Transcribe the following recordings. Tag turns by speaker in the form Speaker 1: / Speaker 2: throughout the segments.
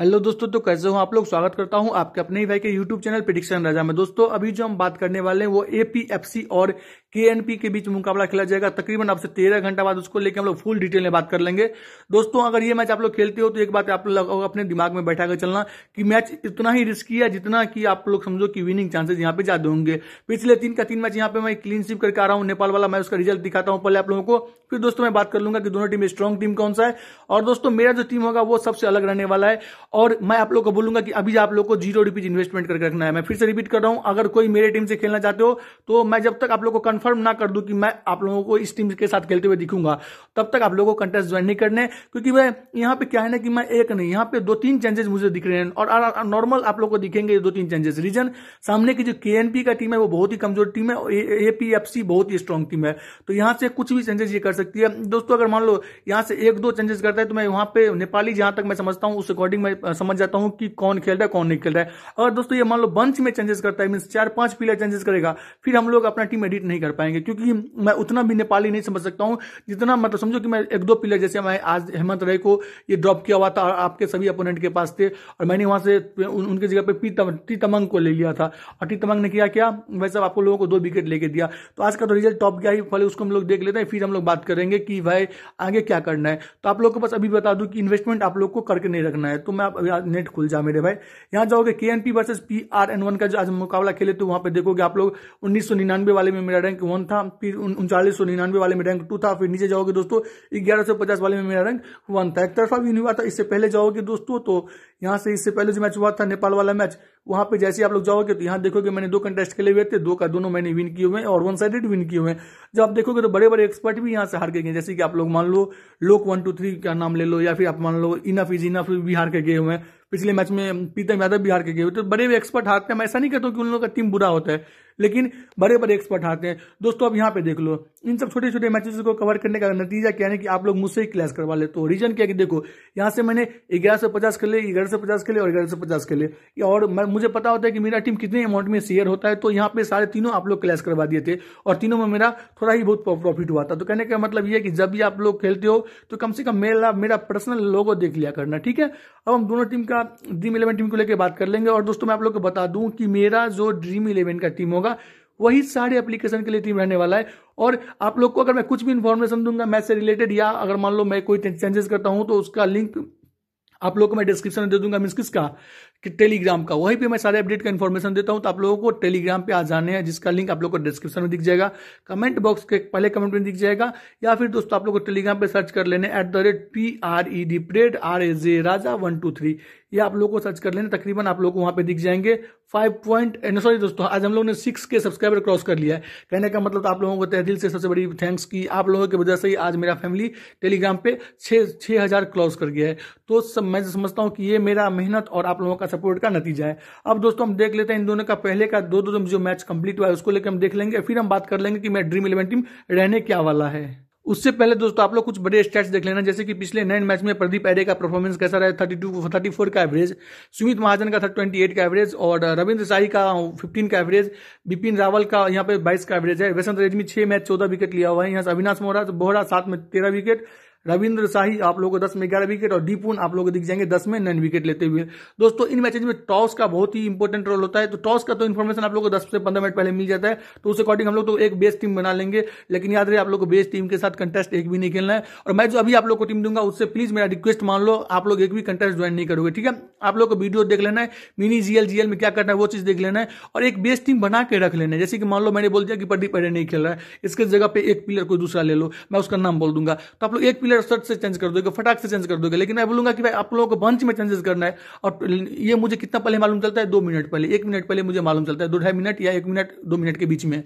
Speaker 1: hello दोस्तों तो कैसे हो आप लोग स्वागत करता हूं आपके अपने ही भाई के यूट्यूब चैनल प्रिडिक्शन राजा में दोस्तों अभी जो हम बात करने वाले हैं वो एपीएफसी और के एन पी के बीच मुकाबला खेला जाएगा तकरीबन आपसे तेरह घंटा बाद उसको लेकर हम लोग फुल डिटेल में बात कर लेंगे दोस्तों अगर ये मैच आप लोग खेलते हो तो एक बात आप लोग अपने दिमाग में बैठा कर चलना कि मैच इतना ही रिस्की है जितना कि आप लोग समझो कि विनिंग चांसेस यहाँ पे ज्यादा होंगे पिछले तीन का तीन मैच यहाँ पे मैं क्लीन स्वीप करके आ रहा हूँ नेपाल वाला मैं उसका रिजल्ट दिखाता हूँ पहले आप लोगों को फिर दोस्तों मैं बात कर लूंगा कि दोनों टीम स्ट्रॉन्ग टीम कौन सा है और दोस्तों मेरा जो टीम होगा वो सबसे अलग रहने वाला है और मैं आप लोग को बोलूंगा कि अभी आप लोग को जीरो रुपीज इन्वेस्टमेंट करके रखना है मैं फिर से रिपीट कर रहा हूँ अगर कोई मेरे टीम से खेलना चाहते हो तो मैं जब तक आप लोग को कन्फर्म कंफर्म ना कर दूं कि मैं आप लोगों को इस टीम के साथ खेलते हुए दिखूंगा तब तक आप लोगों को कंटेस्ट ज्वाइन नहीं करने क्योंकि मैं यहाँ पे क्या है ना कि मैं एक नहीं यहाँ पे दो तीन चेंजेस मुझे दिख रहे हैं और नॉर्मल आप लोग को दिखेंगे दो तीन चेंजेस रीजन सामने की जो के का टीम है वो बहुत ही कमजोर टीम है एपीएफसी बहुत ही स्ट्रांग टीम है तो यहाँ से कुछ भी चेंजेस ये कर सकती है दोस्तों अगर मान लो यहाँ से एक दो चेंजेस करता है तो मैं वहां पे नेपाली जहां तक मैं समझता हूँ उस अकॉर्डिंग मैं समझ जाता हूँ कि कौन खेल रहा है कौन नहीं खेल रहा है और दोस्तों ये मान लो बंच में चेंजेस करता है मीन चार पांच प्लेयर चेंजेस करेगा फिर हम लोग अपना टीम एडिट नहीं कर पाएंगे क्योंकि मैं उतना भी नेपाली नहीं समझ सकता हूँ जितना मतलब समझो कि मैं एक दो प्लेयर जैसे मैं आज हेमंत रहे को ये ड्रॉप किया हुआ था और आपके सभी अपोनेंट के पास थे और मैंने वहां से उन, उनके जगह पर पी तम, टी तमंग को ले लिया था और टी तमंग ने किया क्या वैसे आपको लोगों को दो विकेट लेके दिया तो आज का तो रिजल्ट टॉप गया ही पहले उसको हम लोग देख लेते हैं फिर हम लोग बात करेंगे कि भाई आगे क्या करना है तो आप लोग को बस अभी बता दूँ कि इन्वेस्टमेंट आप लोग को करके नहीं रखना है तो मैं अभी नेट खुल जा मेरे भाई यहां जाओगे के N P versus P R N one का जो आज मुकाबला खेले तो वहां पर देखोगे आप लोग उन्नीस वाले में मेरा रैंक वन था फिर उनचालीस सौ निन्यानवे वाले में रैंक टू था फिर नीचे जाओगे दोस्तों ग्यारह सौ पचास वाले में मेरा रैंक वन था एक तरफा भी नहीं हुआ था इससे पहले जाओगे दोस्तों तो यहाँ से इससे पहले जो मैच हुआ था नेपाल वाला मैच वहां पे जैसे आप लोग जाओगे तो यहाँ देखोगे मैंने दो कंटेस्ट खेले हुए थे दो का दोनों मैंने विन किए हुए और वन साइडेड विन किए हुए जब आप देखोगे तो बड़े बड़े एक्सपर्ट भी यहाँ से हार के गए जैसे कि आप लोग मान लो लोक वन टू थ्री का नाम ले लो या फिर आप मान लो इनफ इज इनफ भी हार के गए हुए पिछले मैच में पीतम यादव भी हार के गए तो बड़े एक्सपर्ट हारते हैं मैं ऐसा नहीं कहता हूँ कि उन लोगों का टीम बुरा होता है लेकिन बड़े बड़े एक्सपर्ट आते हैं दोस्तों अब यहाँ पे देख लो इन सब छोटे छोटे मैचेस को कवर करने का नतीजा क्या है कि आप लोग मुझसे ही क्लास करवा लेते हो रीजन क्या कि देखो यहाँ से मैंने ग्यारह सौ पचास के लिए ग्यारह सौ पचास के लिए और ग्यारह सौ पचास के लिए और मुझे पता होता है कि मेरा टीम कितने अमाउंट में शेयर होता है तो यहाँ पे सारे तीनों आप लोग क्लास करवा दिए थे और तीनों में मेरा थोड़ा ही बहुत प्रॉफिट हुआ था तो कहने का मतलब ये कि जब भी आप लोग खेलते हो तो कम से कम मेरा मेरा पर्सनल लोगो देख लिया करना ठीक है अब हम दोनों टीम का ड्रीम इलेवन टीम को लेकर बात कर लेंगे और दोस्तों मैं आप लोग को बता दूं कि मेरा जो ड्रीम इलेवन का टीम होगा होगा वही सारे एप्लीकेशन के लिए टीम रहने वाला है और आप लोग को अगर मैं कुछ भी इन्फॉर्मेशन दूंगा मैथ से रिलेटेड या अगर मान लो मैं कोई चेंजेस करता हूं तो उसका लिंक आप लोग को मैं डिस्क्रिप्शन में दे दूंगा मीन्स किसका कि टेलीग्राम का वहीं पे मैं सारे अपडेट का इन्फॉर्मेशन देता हूं तो आप लोगों को टेलीग्राम पे आ जाने हैं जिसका लिंक आप लोगों को डिस्क्रिप्शन में दिख जाएगा कमेंट बॉक्स के पहले कमेंट में दिख जाएगा या फिर दोस्तों आप लोग को टेलीग्राम पे सर्च कर लेने at the rate P R E D प्रेड R A J Raja one two three ये आप लोग को सर्च कर लेने तकरीबन आप लोग को वहां पे दिख जाएंगे फाइव पॉइंट सॉरी दोस्तों आज हम लोग ने सिक्स के सब्सक्राइबर क्रॉस कर लिया है कहने का मतलब तो आप लोगों को तह दिल से सबसे बड़ी थैंक्स की आप लोगों की वजह से ही आज मेरा फैमिली टेलीग्राम पे छः छः हज़ार क्रॉस कर गया है तो सब मैं तो समझता हूँ कि ये मेरा मेहनत और आप लोगों का का सपोर्ट का नतीजा है अब दोस्तों हम देख लेते हैं इन दोनों का पहले का दो दो जो मैच कंप्लीट हुआ है उसको लेकर हम देख लेंगे फिर हम बात कर लेंगे कि मैं ड्रीम इलेवन टीम रहने क्या वाला है उससे पहले दोस्तों आप लोग कुछ बड़े स्टैट्स देख लेना जैसे कि पिछले नाइन मैच में प्रदीप एरे का परफॉर्मेंस कैसा रहा है थर्टी टू थर्टी फोर का एवरेज सुमित महाजन का था ट्वेंटी एट का एवरेज और रविंद्र शाही का फिफ्टीन का एवरेज बिपिन रावल का यहाँ पे बाईस का एवरेज है वैसे रेजमी छह मैच चौदह विकेट लिया हुआ है यहाँ से अविनाश मोहरा बोहरा सात में तेरह विकेट रविंद्र शाही आप लोगों को दस में ग्यारह विकेट और डीपून आप लोगों को दिख जाएंगे दस में नाइन विकेट लेते हुए दोस्तों इन मैचेज में टॉस का बहुत ही इंपॉर्टेंट रोल होता है तो टॉस का तो इन्फॉर्मेशन आप लोग को दस से पंद्रह मिनट पहले मिल जाता है तो उस अकॉर्डिंग हम लोग तो एक बेस्ट टीम बना लेंगे लेकिन याद रहे आप लोग को बेस्ट टीम के साथ कंटेस्ट एक भी नहीं खेलना है और मैं जो अभी आप लोग को टीम दूंगा उससे प्लीज मेरा रिक्वेस्ट मान लो आप लोग एक भी कंटेस्ट ज्वाइन नहीं करोगे ठीक है आप लोग को वीडियो देख लेना है मिनी जीएल जीएल में क्या करना है वो चीज देख लेना है और एक बेस्ट टीम बना के रख लेना है जैसे कि मान लो मैंने बोल दिया कि पड्डी अरे नहीं खेल रहा है इसके जगह पे एक प्लेयर कोई दूसरा ले लो मैं उसका नाम बोल दूंगा तो आप लोग एक प्लेयर मेरे सर्च से चेंज कर दोगे फटाक से चेंज कर दोगे लेकिन मैं बोलूंगा कि भाई आप लोगों को बंच में चेंजेस करना है और ये मुझे कितना पहले मालूम चलता है दो मिनट पहले एक मिनट पहले मुझे मालूम चलता है दो ढाई मिनट या एक मिनट दो मिनट के बीच में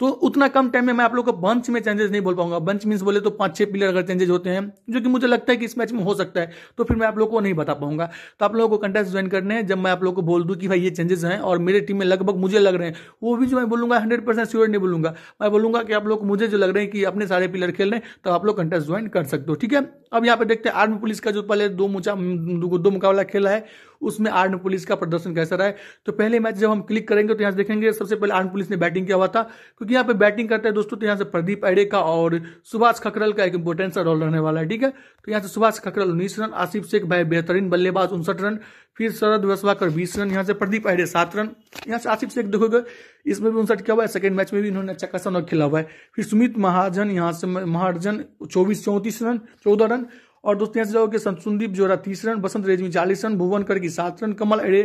Speaker 1: तो उतना कम टाइम में मैं आप लोग को बंच में चेंजेस नहीं बोल पाऊंगा बंच मीन्स बोले तो पांच छह प्लेयर अगर चेंजेस होते हैं जो कि मुझे लगता है कि इस मैच में हो सकता है तो फिर मैं आप लोग को नहीं बता पाऊंगा तो आप लोगों को कंटेस्ट ज्वाइन करने हैं जब मैं आप लोग को बोल दू कि भाई ये चेंजेस हैं और मेरे टीम में लगभग मुझे लग रहे हैं वो भी जो मैं बोलूंगा हंड्रेड परसेंट श्योर नहीं बोलूंगा मैं बोलूंगा कि आप लोग मुझे जो लग रहे हैं कि अपने सारे प्लेयर खेल रहे हैं तो आप लोग कंटेस्ट ज्वाइन कर सकते हो तो ठीक है अब यहाँ पे देखते हैं आर्मी पुलिस का जो पहले दो मुचा दो, दो मुकाबला खेला है उसमें आर्म पुलिस का प्रदर्शन कैसा रहा है तो पहले मैच जब हम क्लिक करेंगे तो यहाँ से देखेंगे सबसे पहले आर्म पुलिस ने बैटिंग किया हुआ था क्योंकि यहाँ पे बैटिंग करते हैं दोस्तों तो यहाँ से प्रदीप एडे का और सुभाष खकरल का एक इंपोर्टेंट सा रोल रहने वाला है ठीक है तो यहाँ से सुभाष खकरल उन्नीस रन आसिफ शेख भाई बेहतरीन बल्लेबाज उनसठ रन फिर शरद वसवाकर बीस रन यहाँ से प्रदीप एडे सात रन यहाँ से आसिफ शेख देखोगे इसमें भी उनसठ किया हुआ है सेकंड मैच में भी इन्होंने अच्छा खासा नौ खेला हुआ है फिर सुमित महाजन यहाँ से महाजन चौबीस चौंतीस रन चौदह रन और दोस्तों यहाँ से जाओगे संदीप जोरा तीस रन बसंत रेजमी चालीस रन भुवन करगी सात रन कमल अड़े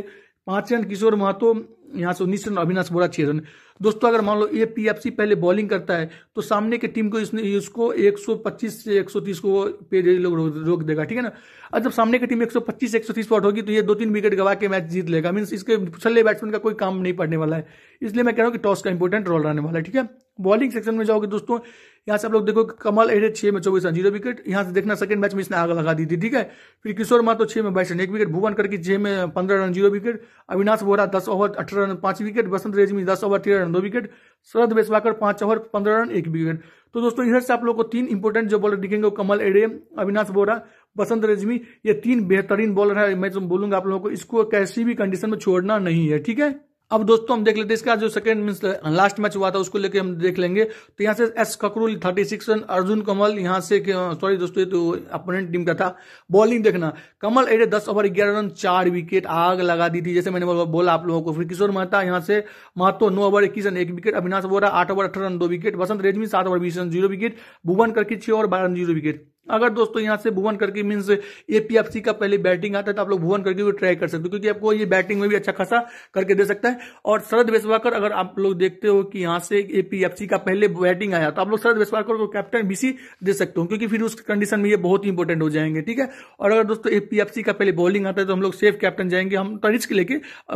Speaker 1: पांच रन किशोर महतो यहाँ से उन्नीस रन अविनाश बोरा छह रन दोस्तों अगर मान लो ये पीएफसी पहले बॉलिंग करता है तो सामने की टीम को इसने इसको 125 से 130 को पे लोग रोक, रोक देगा ठीक है ना और जब सामने की टीम 125 से 130 सौ आउट होगी तो ये दो तीन विकेट गवा के मैच जीत लेगा मीन्स इसके छल्ले बैट्समैन का कोई काम नहीं पड़ने वाला है इसलिए मैं कह रहा हूँ कि टॉस का इंपॉर्टेंट रोल रहने वाला है ठीक है बॉलिंग सेक्शन में जाओगे दोस्तों यहाँ से आप लोग देखो कमल एडेड छह में चौबीस रन जीरो विकेट यहाँ से देखना सेकंड मैच में इसने आग लगा दी थी ठीक है फिर किशोर मातो छह में बाईस रन एक विकेट भुवन करके छह में पंद्रह run zero wicket Avinash Vora दस ओवर अठारह रन पांच विकेट बसंत रेजमी दस ओवर तेरह रन दो विकेट शरद बेसवाकर पांच ओवर पंद्रह रन एक विकेट तो दोस्तों इधर से आप लोग को तीन इंपोर्टेंट जो बॉलर दिखेंगे वो कमल एडे अविनाश बोरा बसंत रेजमी ये तीन बेहतरीन बॉलर है मैं तो बोलूंगा आप लोगों को इसको कैसी भी कंडीशन में छोड़ना नहीं है ठीक है अब दोस्तों हम देख लेते हैं इसका जो सेकंड मीन लास्ट मैच हुआ था उसको लेके हम देख लेंगे तो यहाँ से एस खकरुल thirty six run Arjun Kamal यहाँ से सॉरी uh, दोस्तों तो अपोनेंट टीम का था बॉलिंग देखना कमल एडे दस ओवर ग्यारह रन चार विकेट आग लगा दी थी जैसे मैंने बोला आप लोगों को फिर किशोर मेहता यहाँ से महत्व नौ ओवर इक्कीस रन एक विकेट अविनाश बोरा आठ ओवर अठारह रन दो विकेट बसंत रेजमी सात ओवर बीस रन जीरो विकेट भुवन करके छह ओवर बारह रन जीरो विकेट अगर दोस्तों यहां से भुवन करके मीन्स एपीएफसी का पहले बैटिंग आता है तो आप लोग भुवन करके ट्राई कर सकते हो क्योंकि आपको ये बैटिंग में भी अच्छा खासा करके दे सकता है और शरद वेशवाकर अगर आप लोग देखते हो कि यहां से एपीएफसी का पहले बैटिंग आया तो आप लोग शरद वेशवाकर को कैप्टन बीसी दे सकते हो क्योंकि फिर उस कंडीशन में ये बहुत ही इंपॉर्टेंट हो जाएंगे ठीक है और अगर दोस्तों एपीएफसी का पहले बॉलिंग आता है तो हम लोग सेफ कैप्टन जाएंगे हम रिस्क तो लेके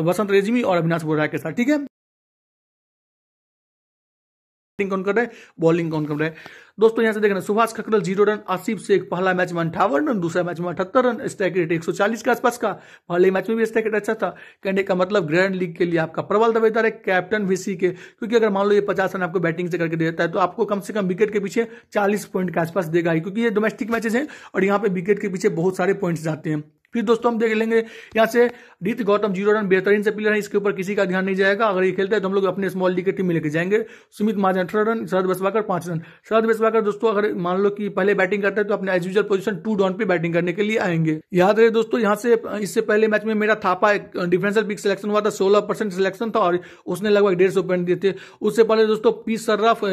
Speaker 1: वसंत रेजमी और अविनाश बोरा के साथ ठीक है बैटिंग कौन कर रहे बॉलिंग कौन कर रहे दोस्तों यहां से देखना सुभाष खकरल जीरो रन आसिफ शेख पहला मैच में अंठावन रन दूसरा मैच में अठहत्तर रन स्ट्राइक रेट 140 के आसपास का पहले मैच में भी स्ट्राइक रेट अच्छा था कहने का मतलब ग्रैंड लीग के लिए आपका प्रबल दबेदार है कैप्टन वीसी के क्योंकि अगर मान लो ये पचास रन आपको बैटिंग से करके देता है तो आपको कम से कम विकेट के पीछे चालीस पॉइंट के आसपास देगा क्योंकि ये डोमेस्टिक मैचेस है और यहाँ पे विकेट के पीछे बहुत सारे पॉइंट्स जाते हैं फिर दोस्तों हम देख लेंगे यहाँ से रीत गौतम जीरो रन बेहतरीन से प्लेयर है इसके ऊपर किसी का ध्यान नहीं जाएगा अगर ये खेलता है तो हम लोग अपने स्मॉल लीग की टीम में लेके जाएंगे सुमित महाजन अठारह रन शरद बसवाकर पांच रन शरद बसवाकर दोस्तों अगर मान लो कि पहले बैटिंग करते हैं तो अपने as usual position two down पे बैटिंग करने के लिए आएंगे याद रहे दोस्तों यहाँ से इससे पहले मैच में मेरा थापा एक डिफेंसल पिक सिलेक्शन हुआ था सोलह सिलेक्शन था और उसने लगभग डेढ़ सौ पॉइंट दिए थे उससे पहले दोस्तों पी सर्राफ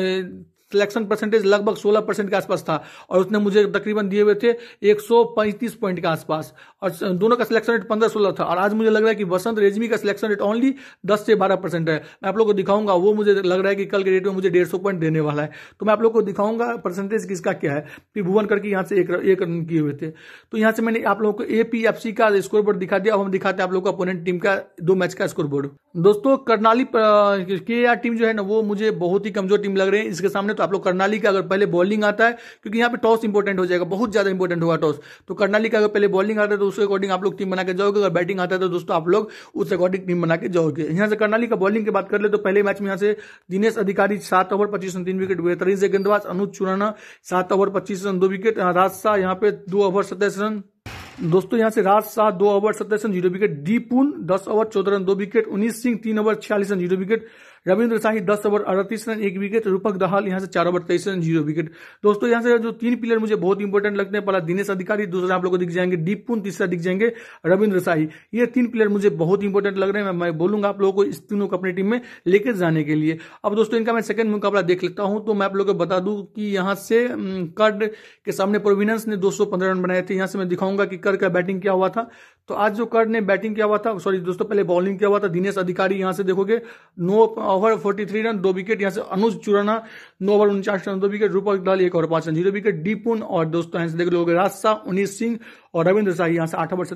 Speaker 1: सिलेक्शन परसेंटेज लगभग 16 परसेंट के आसपास था और उसने मुझे तकरीबन दिए हुए थे 135 पॉइंट के आसपास और दोनों का सिलेक्शन रेट 15 सोलह था और आज मुझे लग रहा है कि वसंत रेजमी का सिलेक्शन रेट ओनली 10 से 12 परसेंट है मैं आप लोग को दिखाऊंगा वो मुझे लग रहा है कि कल के डेट में मुझे डेढ़ पॉइंट देने वाला है तो मैं आप लोग को दिखाऊंगा परसेंटेज किसका क्या है फिर भुवन करके यहाँ से एक, रन किए हुए थे तो यहाँ से मैंने आप लोगों को एपीएफसी का स्कोर बोर्ड दिखा दिया अब हम दिखाते हैं आप लोग को अपोनेंट टीम का दो मैच का स्कोर बोर्ड दोस्तों करनाली के टीम जो है ना वो मुझे बहुत ही कमजोर टीम लग रही है इसके सामने तो तो आप लोग कर्नाली का अगर पहले बॉलिंग आता है क्योंकि यहाँ पे टॉस इंपॉर्टेंट हो जाएगा बहुत ज्यादा इंपॉर्टेंट होगा टॉस तो कर्नाली का अगर पहले बॉलिंग आता है तो उसके अकॉर्डिंग आप लोग टीम बना के जाओगे अगर बैटिंग आता है तो दोस्तों आप लोग उस अकॉर्डिंग टीम बना के जाओगे यहाँ से कर्नाली का बॉलिंग की बात कर ले तो पहले मैच में यहाँ से दिनेश अधिकारी सात ओवर पच्चीस रन तीन विकेट बेहतरीन से गेंदबाज अनुज चुराना सात ओवर पच्चीस रन दो विकेट राज शाह यहाँ पे दो ओवर सत्ताईस रन दोस्तों यहाँ से राज शाह दो ओवर सत्ताईस रन जीरो विकेट दीपुन दस ओवर चौदह रन दो विकेट उन्नीस सिंह तीन ओवर छियालीस run zero wicket Ravindra Shahi दस ओवर अड़तीस रन एक विकेट रूपक दहाल यहाँ से चार ओवर तेईस रन जीरो विकेट दोस्तों यहाँ से जो तीन प्लेयर मुझे बहुत इंपॉर्टेंट लगते हैं पहला दिनेश अधिकारी दूसरा आप लोग को दिख जाएंगे डीप पुन तीसरा दिख जाएंगे रविंद्र शाही ये तीन प्लेयर मुझे बहुत इंपॉर्टेंट लग रहे हैं मैं बोलूंगा आप लोगों को इस तीनों को अपनी टीम में लेकर जाने के लिए अब दोस्तों इनका मैं सेकंड मुकाबला देख लेता हूं तो मैं आप लोगों को बता दू की यहाँ से कर्ड के सामने प्रोविनेंस ने दो रन बनाए थे यहाँ से मैं दिखाऊंगा कि कर का बैटिंग क्या हुआ था तो आज जो कर्ड ने बैटिंग किया हुआ था सॉरी दोस्तों पहले बॉलिंग किया हुआ था दिनेश अधिकारी यहां से देखोगे नो ओवर 43 रन दो विकेट यहां से अनुज चुराना नो ओवर उनचास रन दो विकेट रूपक डाल एक और पांच रन जीरो विकेट डीपुन और दोस्तों यहां से देख लोगे राजशाह उन्नीस सिंह और रविंद्र शाही यहां से आठ ओवर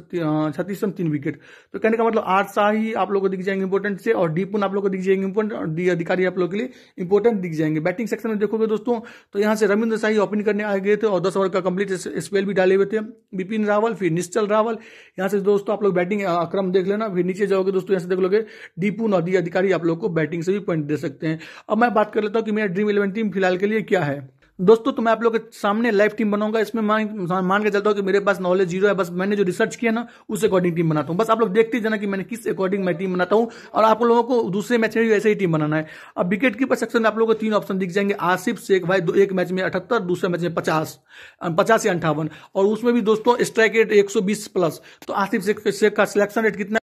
Speaker 1: छत्तीस रन तीन विकेट तो कहने का मतलब आठ शाही आप लोग को दिख जाएंगे इंपोर्टेंट से और डीपुन आप लोग को दिख जाएंगे इंपोर्टेंट और डी अधिकारी आप लोग के लिए इंपोर्टेंट दिख जाएंगे बैटिंग सेक्शन में देखोगे दोस्तों तो यहां से रविंद्र शाही ओपनिंग करने आए गए थे और दस ओवर का कंप्लीट स्पेल भी डाले हुए थे बिपिन रावल फिर निश्चल रावल यहां से दोस्तों आप लोग बैटिंग आक्रम देख लेना फिर नीचे जाओगे दोस्तों यहाँ से देख लोगे डीपू नदी अधिकारी आप लोग को बैटिंग से भी पॉइंट दे सकते हैं अब मैं बात कर लेता हूँ कि मेरा ड्रीम इलेवन टीम फिलहाल के लिए क्या है दोस्तों तो मैं आप लोग के सामने लाइव टीम बनाऊंगा इसमें मान मान के चलता हूँ कि मेरे पास नॉलेज जीरो है बस मैंने जो रिसर्च किया ना उस अकॉर्डिंग टीम बनाता हूँ बस आप लोग देखते जाना कि मैंने किस अकॉर्डिंग मैं टीम बनाता हूँ और आप लोगों को दूसरे मैच में भी ऐसे ही टीम बनाना है अब विकेट कीपर सेक्शन में आप लोगों को तीन ऑप्शन दिख जाएंगे आसिफ शेख भाई एक मैच में अठहत्तर दूसरे मैच में पचास अं, पचास या अंठावन और उसमें भी दोस्तों स्ट्राइक रेट एक प्लस तो आसिफ शेख शेख का सिलेक्शन रेट कितना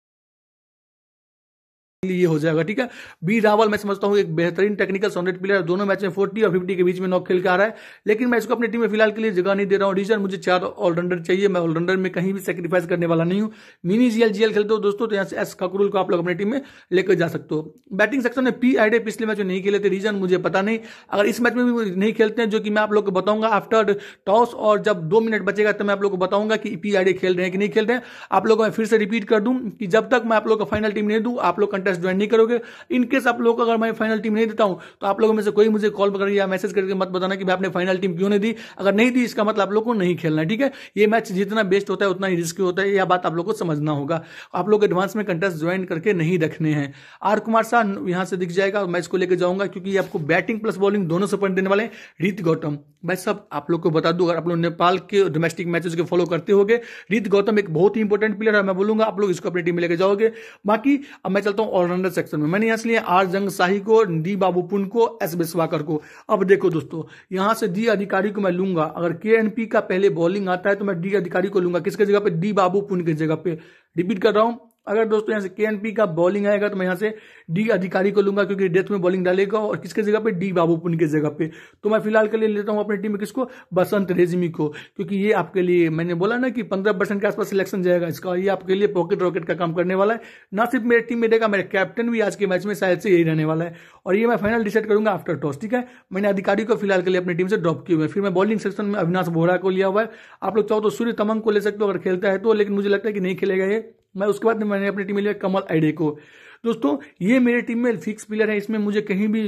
Speaker 1: ये हो जाएगा ठीक है बी रावल मैं समझता हूँ एक बेहतरीन टेक्निकल सॉनेट प्लेयर दोनों मैच में फोर्टी और फिफ्टी के बीच में नॉक खेल के आ रहा है लेकिन मैं इसको अपनी टीम में फिलहाल के लिए जगह नहीं दे रहा हूँ रीजन मुझे चार ऑलराउंडर चाहिए मैं ऑलराउंडर में कहीं भी सेक्रीफाइस करने वाला नहीं हूँ मिनी जीएल जीएल खेलते हो दोस्तों तो यहाँ से एस काकुरुल को आप लोग अपनी टीम में लेकर जा सकते हो बैटिंग सेक्शन में पी आईडे पिछले मैच में नहीं खेले थे रीजन मुझे पता नहीं अगर इस मैच में भी नहीं खेलते हैं जो कि मैं आप लोग को बताऊंगा आफ्टर टॉस और जब दो मिनट बचेगा तो मैं आप लोग को बताऊंगा कि पी खेल रहे हैं कि नहीं खेल रहे हैं आप लोगों मैं फिर से रिपीट कर दूँ कि जब तक मैं आप लोग को फाइनल टीम नहीं दूँ आप लोग कंटेस्ट कॉन्टेस्ट ज्वाइन नहीं करोगे इनकेस आप लोग अगर मैं फाइनल टीम नहीं देता हूं तो आप लोगों में से कोई मुझे कॉल करके या मैसेज करके मत बताना कि भाई आपने फाइनल टीम क्यों नहीं दी अगर नहीं दी इसका मतलब आप लोग को नहीं खेलना ठीक है ये मैच जितना बेस्ट होता है उतना ही रिस्की होता है यह बात आप लोग को समझना होगा आप लोग एडवांस में कंटेस्ट ज्वाइन करके नहीं रखने हैं आर कुमार शाह यहां से दिख जाएगा मैच को लेकर जाऊंगा क्योंकि आपको बैटिंग प्लस बॉलिंग दोनों से पॉइंट देने वाले रीत गौतम भाई सब आप लोग को बता दूं अगर आप लोग नेपाल के डोमेस्टिक मैचेस के फॉलो करते होगे रीत गौतम एक बहुत ही इंपॉर्टेंट प्लेयर है मैं बोलूंगा आप लोग इसको अपनी टीम में लेके जाओगे बाकी अब मैं चलता हूं ऑलराउंडर सेक्शन में मैंने यहां से लिया आर जंग शाही को डी बाबूपुन को एस बिस्वाकर को अब देखो दोस्तों यहां से डी अधिकारी को मैं लूंगा अगर के का पहले बॉलिंग आता है तो मैं डी अधिकारी को लूंगा किसके जगह पे डी बाबूपुन की जगह पे रिपीट कर रहा हूं अगर दोस्तों यहाँ से के का बॉलिंग आएगा तो मैं यहाँ से डी अधिकारी को लूंगा क्योंकि डेथ में बॉलिंग डालेगा और किसके जगह पे डी बाबूपुन के जगह पे तो मैं फिलहाल के लिए लेता हूँ अपनी टीम में किसको बसंत रेजमी को क्योंकि ये आपके लिए मैंने बोला ना कि पंद्रह परसेंट के आसपास सिलेक्शन जाएगा इसका ये आपके लिए पॉकेट रॉकेट का काम करने वाला है ना सिर्फ मेरे टीम में देगा मेरे कैप्टन भी आज के मैच में शायद से यही रहने वाला है और ये मैं फाइनल डिसाइड करूंगा आफ्टर टॉस ठीक है मैंने अधिकारी को फिलहाल के लिए अपनी टीम से ड्रॉप किया हुआ फिर मैं बॉलिंग सेक्शन में अविनाश बोहरा को लिया हुआ है आप लोग चाहो तो सूर्य तमंग को ले सकते हो अगर खेलता है तो लेकिन मुझे लगता है कि नहीं खेलेगा ये मैं उसके बाद मैंने अपनी टीम में लिया कमल आइडे को दोस्तों ये मेरे टीम में फिक्स प्लेयर है इसमें मुझे कहीं भी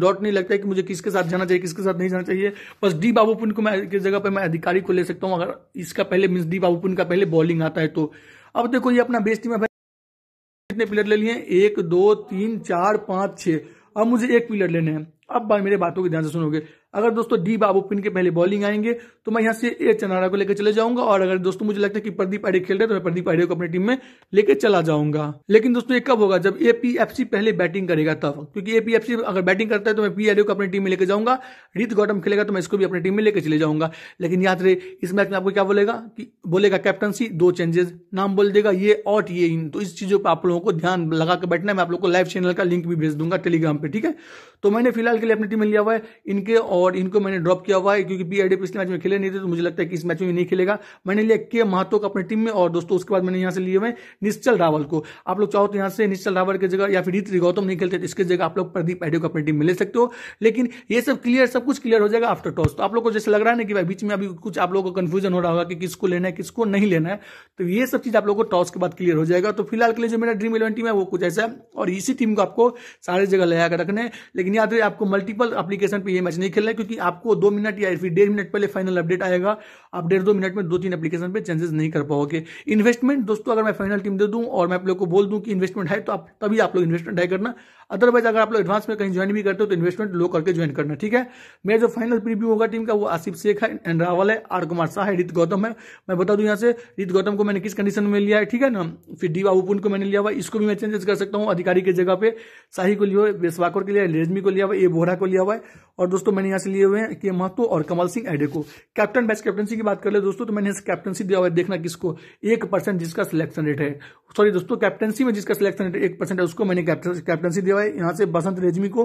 Speaker 1: डॉट नहीं लगता है कि मुझे किसके साथ जाना चाहिए किसके साथ नहीं जाना चाहिए बस डी बाबूपुन को मैं किस जगह पर मैं अधिकारी को ले सकता हूँ अगर इसका पहले मीन डी बाबूपुन का पहले बॉलिंग आता है तो अब देखो ये अपना बेस्ट टीम है कितने प्लेयर ले लिए एक दो तीन चार पांच छह अब मुझे एक प्लेयर लेने हैं अब मेरे बातों की ध्यान से सुनोगे अगर दोस्तों डी बाबू पिन के पहले बॉलिंग आएंगे तो मैं यहाँ से ए चनारा को लेकर चले जाऊंगा और अगर दोस्तों मुझे लगता है कि प्रदीप आड़े खेल रहे तो मैं प्रदीप आड़े को अपनी टीम में लेकर चला जाऊंगा लेकिन दोस्तों ये कब होगा जब एपीएफसी पहले बैटिंग करेगा तब क्योंकि एपीएफसी अगर बैटिंग करता है तो मैं पी आइडिया को अपनी टीम में लेकर जाऊंगा रीत गौटम खेलेगा तो मैं इसको भी अपनी टीम में लेकर चले जाऊंगा लेकिन याद रहे इस मैच में आपको क्या बोलेगा कि बोलेगा कैप्टनसी दो चेंजेस नाम बोल देगा ये और ये इन तो इस चीजों पर आप लोगों को ध्यान लगा के बैठना मैं आप लोग को लाइव चैनल का लिंक भी भेज दूंगा टेलीग्राम पर ठीक है तो मैंने फिलहाल के लिए अपनी टीम में लिया हुआ है इनके और इनको मैंने ड्रॉप किया हुआ है क्योंकि बी आई पिछले मैच में खेले नहीं थे तो मुझे लगता है कि इस मैच में नहीं खेलेगा मैंने लिया के महतो को अपनी टीम में और दोस्तों उसके बाद मैंने यहाँ से लिए हुए निश्चल रावल को आप लोग चाहो तो यहाँ से निश्चल रावल की जगह या फिर रीत गौतम नहीं खेलते तो इसके जगह आप लोग प्रदीप एडे को अपनी टीम में ले सकते हो लेकिन ये सब क्लियर सब कुछ क्लियर हो जाएगा आफ्टर टॉस तो आप लोग को जैसे लग रहा है ना कि भाई बीच में अभी कुछ आप लोगों को कन्फ्यूजन हो रहा होगा कि किसको लेना है किसको नहीं लेना है तो ये सब चीज आप लोगों को टॉस के बाद क्लियर हो जाएगा तो फिलहाल के लिए जो मेरा ड्रीम इलेवन टीम है वो कुछ ऐसा है और इसी टीम को आपको सारे जगह लगा कर रखना है लेकिन याद रहे आपको मल्टीपल एप्लीकेशन पर यह मैच नहीं खेलना है क्योंकि आपको दो मिनट या फिर डेढ़ मिनट पहले फाइनल अपडेट आएगा आप डेढ़ दो मिनट में दो तीन एप्लीकेशन पे चेंजेस नहीं कर पाओगे इन्वेस्टमेंट दोस्तों अगर मैं फाइनल टीम दे दूं और मैं आप लोग को बोल दूं कि इन्वेस्टमेंट है तो आप तभी आप लोग इन्वेस्टमेंट है करना अदरवाइज अगर आप लोग एडवांस में कहीं ज्वाइन भी करते हो तो इन्वेस्टमेंट लो करके ज्वाइन करना ठीक है मेरा जो फाइनल प्रीव्यू होगा टीम का वो आसिफ शेख है एन रावल है आर कुमार शाह है रित गौतम है मैं बता दू यहाँ से रित गौतम को मैंने किस कंडीशन में लिया है ठीक है ना फिर डी बाबूपुन को मैंने लिया हुआ इसको भी मैं चेंजेस कर सकता हूँ अधिकारी के जगह पे शाही को लिया हुआ बेसवाकर के लिए रेजमी को लिया हुआ ए बोहरा को लिया हुआ है और दोस्तों मैंने यहाँ से लिए हुए हैं के महतो और कमल सिंह एडे को कैप्टन बैच कैप्टनसी की बात कर ले दोस्तों तो मैंने कैप्टनसी दिया हुआ है देखना किसको एक परसेंट जिसका सिलेक्शन रेट है सॉरी दोस्तों कैप्टनसी में जिसका सिलेक्शन रेट एक परसेंट है उसको मैंने कैप्टनसी दिया है यहां से बसंत रेजमी को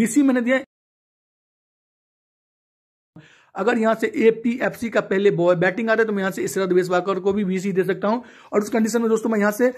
Speaker 1: बीसी मैंने दिया अगर यहां से एपीएफसी का पहले बॉय बैटिंग आता है तो मैं यहां से इशरत बेसवाकर को भी बीसी दे सकता हूं और उस कंडीशन में दोस्तों मैं यहां से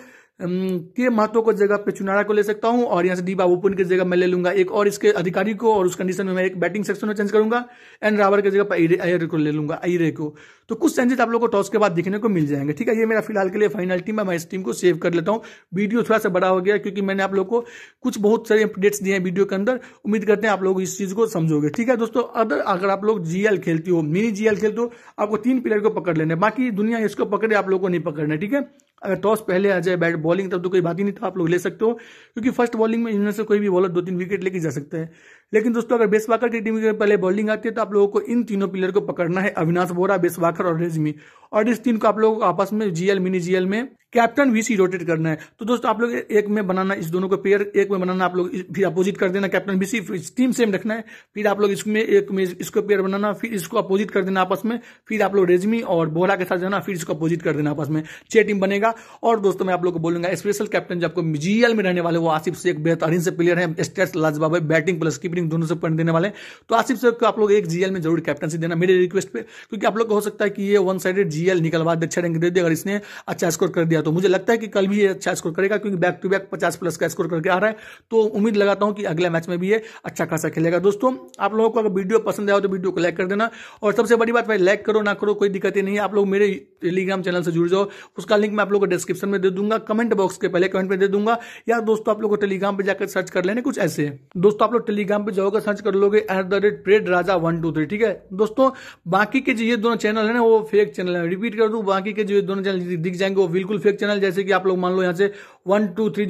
Speaker 1: के महत्व को जगह पे चुनारा को ले सकता हूं और यहां से डी बाबूपुन की जगह मैं ले लूंगा एक और इसके अधिकारी को और उस कंडीशन में मैं एक बैटिंग सेक्शन में चेंज करूंगा एंड रावर की जगह पर अयरे को ले लूंगा आईरे को तो कुछ चेंजेस आप लोग को टॉस के बाद देखने को मिल जाएंगे ठीक है ये मेरा फिलहाल के लिए फाइनल टीम है मैं इस टीम को सेव कर लेता हूँ वीडियो थोड़ा सा बड़ा हो गया क्योंकि मैंने आप लोग को कुछ बहुत सारे अपडेट्स दिए हैं वीडियो के अंदर उम्मीद करते हैं आप लोग इस चीज़ को समझोगे ठीक है दोस्तों अदर अगर आप लोग जीएल खेलती हो मिनी जीएल खेलते हो आपको तीन प्लेयर को पकड़ लेने बाकी दुनिया इसको पकड़े आप लोग को नहीं पकड़ना ठीक है अगर टॉस पहले आ जाए बैट बॉलिंग तब तो कोई बात ही नहीं तो आप लोग ले सकते हो क्योंकि फर्स्ट बॉलिंग में इनमें से कोई भी बॉलर दो तीन विकेट लेके जा सकते हैं लेकिन दोस्तों अगर बेसवाकर की टीम के पहले बॉलिंग आती है तो आप लोगों को इन तीनों प्लेयर को पकड़ना है अविनाश बोरा बेसवाकर और रेजमी और इस तीन को आप लोग आपस में जीएल मिनी जीएल में कैप्टन वीसी रोटेट करना है तो दोस्तों आप लोग एक में बनाना इस दोनों को पेयर एक में बनाना आप लोग फिर अपोजिट कर देना कैप्टन वीसी फिर टीम सेम रखना है फिर आप लोग इसमें एक में इसको पेयर बनाना फिर इसको अपोजिट कर देना आपस में फिर आप लोग रेजमी और बोहरा के साथ जाना फिर इसको अपोजिट कर देना आपस में छह टीम बनेगा और दोस्तों मैं आप लोग को बोलूंगा स्पेशल कैप्टन जो आपको जीएल में रहने वाले वो आसिफ से एक बेहतरीन से प्लेयर है स्टेट लाजवाब है बैटिंग प्लस कीपिंग दोनों से पॉइंट देने वाले तो आसिफ से आप लोग एक जीएल में जरूर कैप्टनसी देना मेरे रिक्वेस्ट पे क्योंकि आप लोग को हो सकता है कि ये वन साइडेड जीएल निकलवा दे रैंक दे दे अगर इसने अच्छा स्कोर कर दिया तो मुझे लगता है कि कल भी ये अच्छा स्कोर करेगा क्योंकि बैक टू बैक पचास प्लस का स्कोर करके आ रहा है तो उम्मीद लगाता हूँ कि अगले मैच में भी ये अच्छा खासा खेलेगा दोस्तों आप लोगों को अगर वीडियो पसंद आया तो वीडियो को लाइक कर देना और सबसे बड़ी बात भाई लाइक करो ना करो कोई दिक्कत ही नहीं है आप लोग मेरे टेलीग्राम चैनल से जुड़ जाओ उसका लिंक मैं आप लोग को डिस्क्रिप्शन में दे दूंगा कमेंट बॉक्स के पहले कमेंट में दे दूंगा या दोस्तों आप लोग को टेलीग्राम पर जाकर सर्च कर लेने कुछ ऐसे दोस्तों आप लोग टेलीग्राम पर जाओगे सर्च कर लोगे at the rate Raja one two three ठीक है दोस्तों बाकी के जो ये दोनों चैनल है ना वो फेक चैनल है रिपीट कर दूं बाकी के जो दोनों चैनल दिख जाएंगे वो बिल्कुल फेक चैनल जैसे कि आप लोग मान लो यहाँ से वन टू थ्री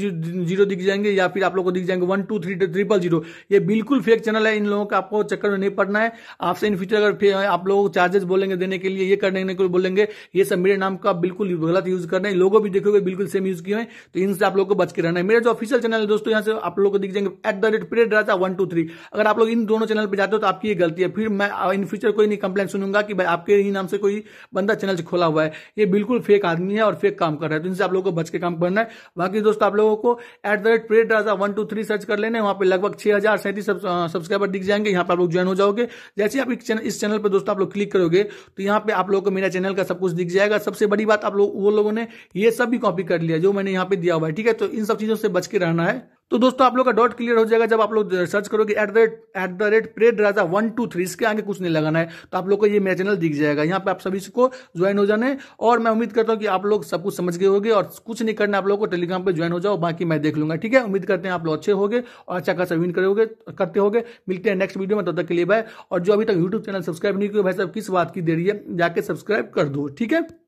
Speaker 1: जीरो दिख जाएंगे या फिर आप लोगों को दिख जाएंगे one two three triple zero ये बिल्कुल फेक चैनल है इन लोगों का आपको चक्कर में नहीं पड़ना है आपसे इन फ्यूचर अगर आप लोग चार्जेस बोलेंगे देने के लिए ये करने के लिए बोलेंगे ये सब मेरे नाम का बिल्कुल गलत यूज करना है लोगों भी देखोगे बिल्कुल सेम यूज किए हैं तो इनसे आप लोग को बच के रहना है मेरा जो ऑफिशियल चैनल है दोस्तों यहाँ से आप लोग को दिख जाएंगे एट द रेट पीरियड रहता है वन टू थ्री अगर आप लोग इन दोनों चैनल पर जाते हो तो आपकी ये गलती है फिर मैं इन uh, फ्यूचर कोई नहीं कंप्लेन सुनूंगा कि भाई आपके ही नाम से कोई बंदा चैनल खोला हुआ है ये बिल्कुल फेक आदमी है और फेक काम कर रहा है तो इनसे आप लोग को बच के काम करना है बाकी दोस्तों आप लोगों को एट द रेट प्रेड Raja one two three search कर लेने वहां पे लगभग छह हजार सैंतीस सब्सक्राइबर दिख जाएंगे यहाँ पे आप लोग ज्वाइन हो जाओगे जैसे आप इस चैनल पर दोस्तों आप लोग क्लिक करोगे तो यहाँ पे आप लोग को मेरा चैनल का सब कुछ दिख जाएगा सबसे बड़ी बात आप लोग वो लोगों ने ये सब भी कॉपी कर लिया जो मैंने यहाँ पे दिया हुआ है ठीक है तो इन सब चीजों से बच के रहना है तो दोस्तों आप लोग का डॉट क्लियर हो जाएगा जब आप लोग सर्च करोगे at the rate at the rate प्रेड राजा वन टू थ्री इसके आगे कुछ नहीं लगाना है तो आप लोग को ये मेरा चैनल दिख जाएगा यहाँ पे आप सभी को ज्वाइन हो जाने और मैं उम्मीद करता हूँ कि आप लोग सब कुछ समझ गए होगे और कुछ नहीं करना आप लोग को टेलीग्राम पर ज्वाइन हो जाओ बाकी मैं देख लूंगा ठीक है उम्मीद करते हैं आप लोग अच्छे हो और अच्छा खासा विन करोगे करते हो मिलते हैं नेक्स्ट वीडियो में तब तक के लिए भाई और जो अभी तक यूट्यूब चैनल सब्सक्राइब नहीं किया भाई साहब किस बात की दे रही है जाके सब्सक्राइब कर दो ठीक है